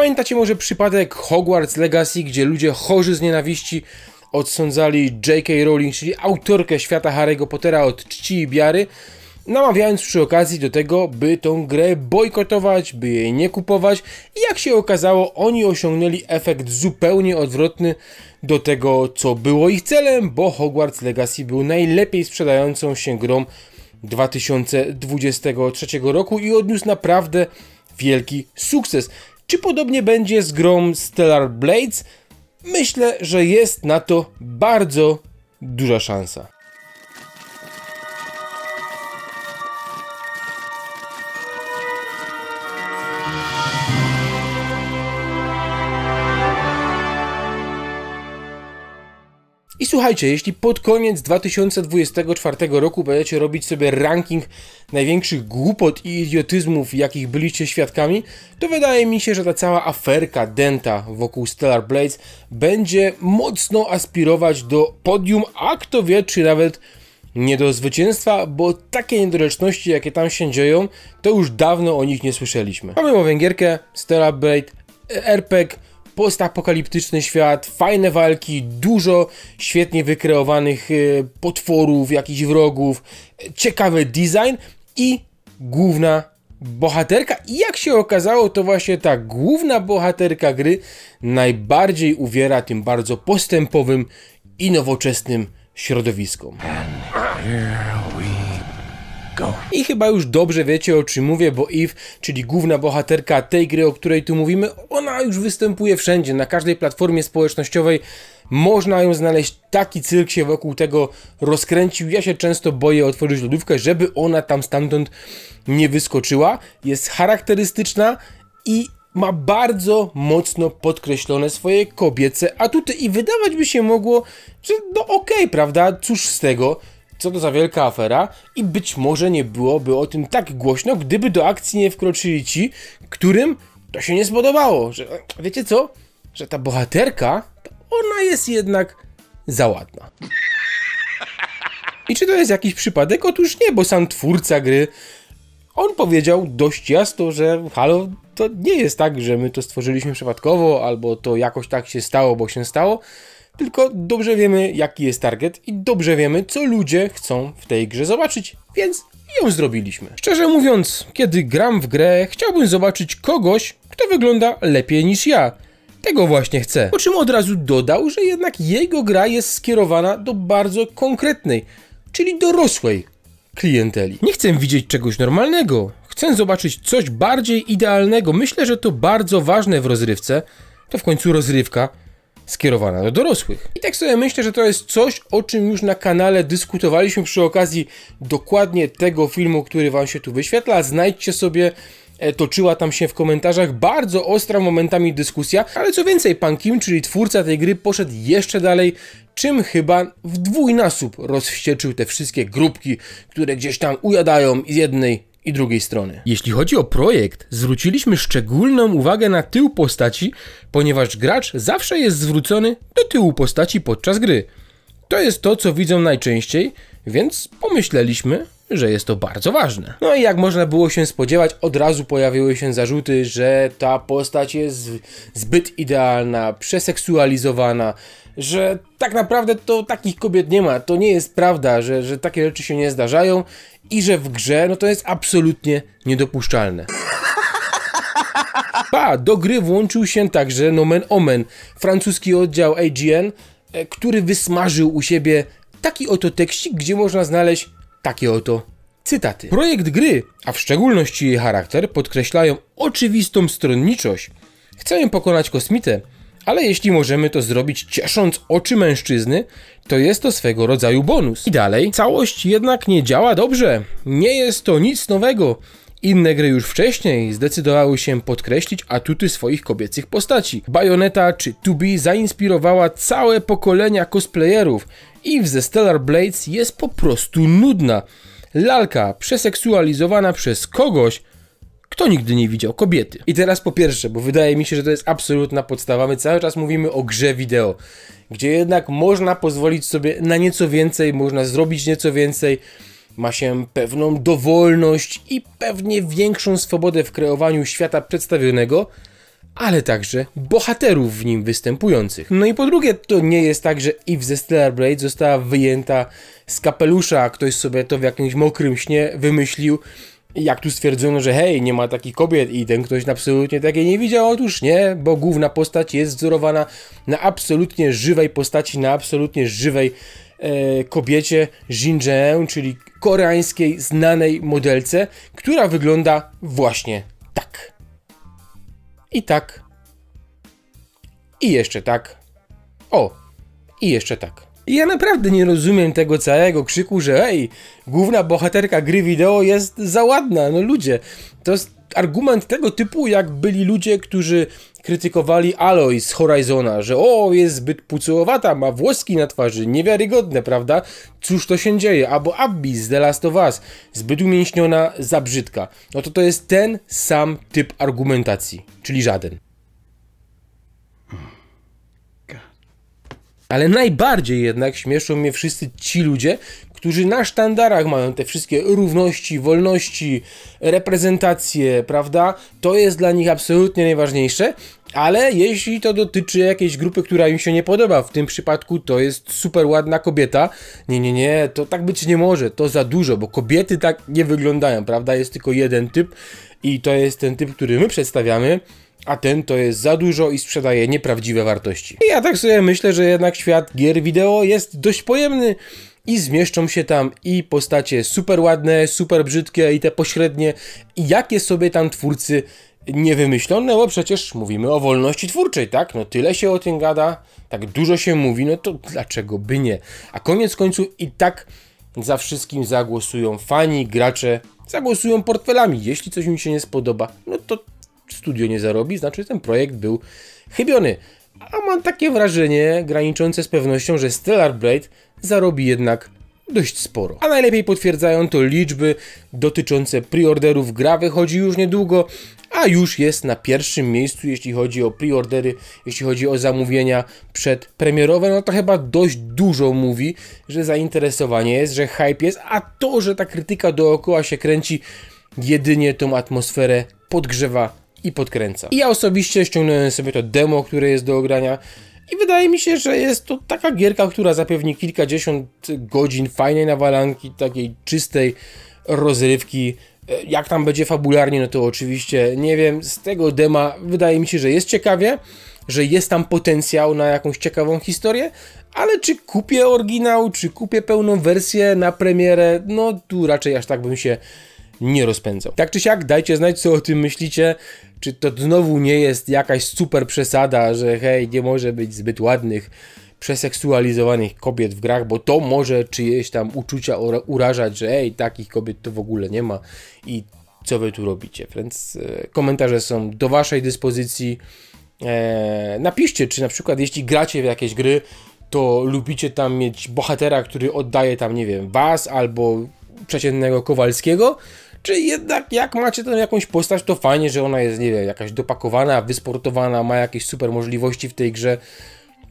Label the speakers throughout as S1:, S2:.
S1: Pamiętacie może przypadek Hogwarts Legacy, gdzie ludzie chorzy z nienawiści odsądzali J.K. Rowling, czyli autorkę świata Harry'ego Pottera od czci i biary, namawiając przy okazji do tego, by tą grę bojkotować, by jej nie kupować i jak się okazało, oni osiągnęli efekt zupełnie odwrotny do tego, co było ich celem, bo Hogwarts Legacy był najlepiej sprzedającą się grą 2023 roku i odniósł naprawdę wielki sukces. Czy podobnie będzie z grą Stellar Blades? Myślę, że jest na to bardzo duża szansa. Słuchajcie, jeśli pod koniec 2024 roku będziecie robić sobie ranking największych głupot i idiotyzmów, jakich byliście świadkami, to wydaje mi się, że ta cała aferka Denta wokół Stellar Blades będzie mocno aspirować do podium, a kto wie, czy nawet nie do zwycięstwa, bo takie niedoręczności, jakie tam się dzieją, to już dawno o nich nie słyszeliśmy. Mamy o Węgierkę, Stellar Blade, e, RPG, postapokaliptyczny świat, fajne walki, dużo świetnie wykreowanych e, potworów, jakichś wrogów, ciekawy design i główna bohaterka. I jak się okazało, to właśnie ta główna bohaterka gry najbardziej uwiera tym bardzo postępowym i nowoczesnym środowiskom. And go. I chyba już dobrze wiecie o czym mówię, bo Eve, czyli główna bohaterka tej gry, o której tu mówimy, ona już występuje wszędzie, na każdej platformie społecznościowej można ją znaleźć, taki cyrk się wokół tego rozkręcił. Ja się często boję otworzyć lodówkę, żeby ona tam stamtąd nie wyskoczyła. Jest charakterystyczna i ma bardzo mocno podkreślone swoje kobiece atuty i wydawać by się mogło, że no okej, okay, prawda, cóż z tego, co to za wielka afera i być może nie byłoby o tym tak głośno, gdyby do akcji nie wkroczyli ci, którym to się nie spodobało, że wiecie co, że ta bohaterka, ona jest jednak za ładna. I czy to jest jakiś przypadek? Otóż nie, bo sam twórca gry, on powiedział dość jasno, że halo, to nie jest tak, że my to stworzyliśmy przypadkowo, albo to jakoś tak się stało, bo się stało tylko dobrze wiemy, jaki jest target i dobrze wiemy, co ludzie chcą w tej grze zobaczyć, więc ją zrobiliśmy. Szczerze mówiąc, kiedy gram w grę, chciałbym zobaczyć kogoś, kto wygląda lepiej niż ja. Tego właśnie chcę. Po czym od razu dodał, że jednak jego gra jest skierowana do bardzo konkretnej, czyli dorosłej klienteli. Nie chcę widzieć czegoś normalnego, chcę zobaczyć coś bardziej idealnego. Myślę, że to bardzo ważne w rozrywce. To w końcu rozrywka skierowana do dorosłych. I tak sobie myślę, że to jest coś, o czym już na kanale dyskutowaliśmy przy okazji dokładnie tego filmu, który wam się tu wyświetla. Znajdźcie sobie e, toczyła tam się w komentarzach bardzo ostra momentami dyskusja, ale co więcej, Pan Kim, czyli twórca tej gry, poszedł jeszcze dalej, czym chyba w dwójnasób rozwścieczył te wszystkie grupki, które gdzieś tam ujadają z jednej i drugiej strony. Jeśli chodzi o projekt, zwróciliśmy szczególną uwagę na tył postaci, ponieważ gracz zawsze jest zwrócony do tyłu postaci podczas gry. To jest to, co widzą najczęściej, więc pomyśleliśmy, że jest to bardzo ważne. No i jak można było się spodziewać, od razu pojawiły się zarzuty, że ta postać jest zbyt idealna, przeseksualizowana, że tak naprawdę to takich kobiet nie ma. To nie jest prawda, że, że takie rzeczy się nie zdarzają i że w grze no to jest absolutnie niedopuszczalne. Pa, do gry włączył się także nomen omen, francuski oddział AGN, e, który wysmażył u siebie taki oto tekstik, gdzie można znaleźć takie oto cytaty. Projekt gry, a w szczególności jej charakter, podkreślają oczywistą stronniczość. Chcę pokonać kosmitę, ale jeśli możemy to zrobić ciesząc oczy mężczyzny, to jest to swego rodzaju bonus. I dalej, całość jednak nie działa dobrze. Nie jest to nic nowego. Inne gry już wcześniej zdecydowały się podkreślić atuty swoich kobiecych postaci. Bayonetta czy 2B zainspirowała całe pokolenia cosplayerów i w The Stellar Blades jest po prostu nudna. Lalka przeseksualizowana przez kogoś, kto nigdy nie widział? Kobiety. I teraz po pierwsze, bo wydaje mi się, że to jest absolutna podstawa. My cały czas mówimy o grze wideo, gdzie jednak można pozwolić sobie na nieco więcej, można zrobić nieco więcej. Ma się pewną dowolność i pewnie większą swobodę w kreowaniu świata przedstawionego, ale także bohaterów w nim występujących. No i po drugie, to nie jest tak, że Eve ze Stellar Blade została wyjęta z kapelusza, a ktoś sobie to w jakimś mokrym śnie wymyślił jak tu stwierdzono, że hej, nie ma takich kobiet i ten ktoś absolutnie takiej nie widział, otóż nie, bo główna postać jest wzorowana na absolutnie żywej postaci, na absolutnie żywej e, kobiecie Jinjeon, czyli koreańskiej znanej modelce, która wygląda właśnie tak. I tak. I jeszcze tak. O, i jeszcze tak. I ja naprawdę nie rozumiem tego całego krzyku, że ej, główna bohaterka gry wideo jest za ładna. No ludzie, to jest argument tego typu, jak byli ludzie, którzy krytykowali Aloy z Horizona, że o, jest zbyt pucułowata, ma włoski na twarzy, niewiarygodne, prawda? Cóż to się dzieje? Albo Abby z The Last of Us, zbyt umięśniona, za brzydka. No to to jest ten sam typ argumentacji, czyli żaden. Ale najbardziej jednak śmieszą mnie wszyscy ci ludzie, którzy na sztandarach mają te wszystkie równości, wolności, reprezentacje, prawda? To jest dla nich absolutnie najważniejsze. Ale jeśli to dotyczy jakiejś grupy, która im się nie podoba, w tym przypadku to jest super ładna kobieta. Nie, nie, nie, to tak być nie może, to za dużo, bo kobiety tak nie wyglądają, prawda? Jest tylko jeden typ i to jest ten typ, który my przedstawiamy a ten to jest za dużo i sprzedaje nieprawdziwe wartości. I ja tak sobie myślę, że jednak świat gier wideo jest dość pojemny i zmieszczą się tam i postacie super ładne, super brzydkie i te pośrednie i jakie sobie tam twórcy nie wymyślone, bo przecież mówimy o wolności twórczej, tak? No tyle się o tym gada, tak dużo się mówi, no to dlaczego by nie? A koniec końców i tak za wszystkim zagłosują fani, gracze, zagłosują portfelami. Jeśli coś mi się nie spodoba, no to studio nie zarobi, znaczy ten projekt był chybiony. A mam takie wrażenie, graniczące z pewnością, że Stellar Blade zarobi jednak dość sporo. A najlepiej potwierdzają to liczby dotyczące preorderów. Gra wychodzi już niedługo, a już jest na pierwszym miejscu, jeśli chodzi o preordery, jeśli chodzi o zamówienia przedpremierowe. No to chyba dość dużo mówi, że zainteresowanie jest, że hype jest, a to, że ta krytyka dookoła się kręci, jedynie tą atmosferę podgrzewa i podkręca. I ja osobiście ściągnąłem sobie to demo, które jest do ogrania. I wydaje mi się, że jest to taka gierka, która zapewni kilkadziesiąt godzin fajnej nawalanki, takiej czystej rozrywki. E, jak tam będzie fabularnie, no to oczywiście nie wiem. Z tego dema wydaje mi się, że jest ciekawie, że jest tam potencjał na jakąś ciekawą historię, ale czy kupię oryginał, czy kupię pełną wersję na premierę, no tu raczej aż tak bym się nie rozpędzał. Tak czy siak, dajcie znać, co o tym myślicie. Czy to znowu nie jest jakaś super przesada, że hej, nie może być zbyt ładnych przeseksualizowanych kobiet w grach, bo to może czyjeś tam uczucia urażać, że hej takich kobiet to w ogóle nie ma i co wy tu robicie. Więc e, komentarze są do waszej dyspozycji. E, napiszcie, czy na przykład jeśli gracie w jakieś gry, to lubicie tam mieć bohatera, który oddaje tam, nie wiem, was albo przeciętnego Kowalskiego, czy jednak jak macie tam jakąś postać, to fajnie, że ona jest, nie wiem, jakaś dopakowana, wysportowana, ma jakieś super możliwości w tej grze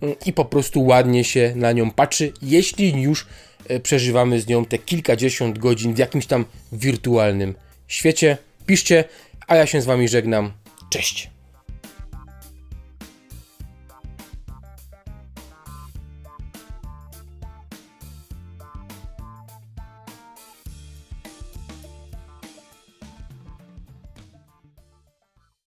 S1: mm, i po prostu ładnie się na nią patrzy, jeśli już e, przeżywamy z nią te kilkadziesiąt godzin w jakimś tam wirtualnym świecie. Piszcie, a ja się z Wami żegnam. Cześć!